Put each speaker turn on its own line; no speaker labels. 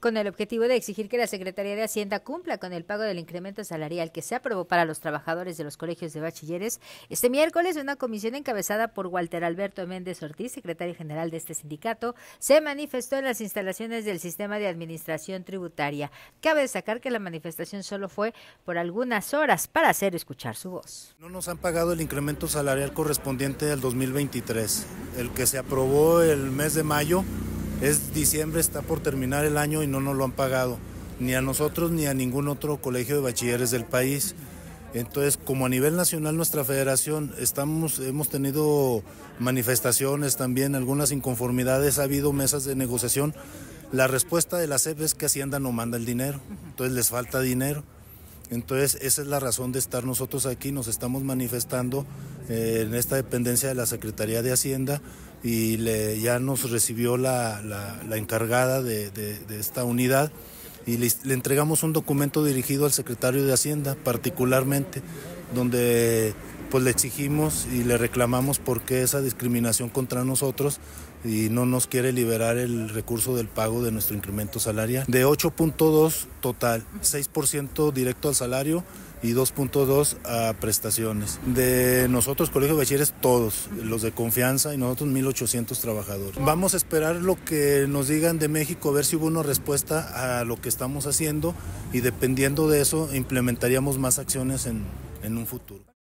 con el objetivo de exigir que la Secretaría de Hacienda cumpla con el pago del incremento salarial que se aprobó para los trabajadores de los colegios de bachilleres. Este miércoles, una comisión encabezada por Walter Alberto Méndez Ortiz, secretario general de este sindicato, se manifestó en las instalaciones del sistema de administración tributaria. Cabe destacar que la manifestación solo fue por algunas horas para hacer escuchar su voz.
No nos han pagado el incremento salarial correspondiente al 2023, el que se aprobó el mes de mayo es diciembre, está por terminar el año y no nos lo han pagado, ni a nosotros ni a ningún otro colegio de bachilleres del país. Entonces, como a nivel nacional nuestra federación estamos, hemos tenido manifestaciones también, algunas inconformidades, ha habido mesas de negociación. La respuesta de la SEP es que Hacienda no manda el dinero, entonces les falta dinero. Entonces, esa es la razón de estar nosotros aquí, nos estamos manifestando en esta dependencia de la Secretaría de Hacienda y ya nos recibió la, encargada de, esta unidad y le, le, entregamos un documento dirigido al secretario de Hacienda particularmente, donde pues le exigimos y le reclamamos por qué esa discriminación contra nosotros y no nos quiere liberar el recurso del pago de nuestro incremento salarial. De 8.2 total, 6% directo al salario y 2.2 a prestaciones. De nosotros, Colegio de Bachilleres, todos, los de confianza y nosotros 1.800 trabajadores. Vamos a esperar lo que nos digan de México, a ver si hubo una respuesta a lo que estamos haciendo y dependiendo de eso implementaríamos más acciones en, en un futuro.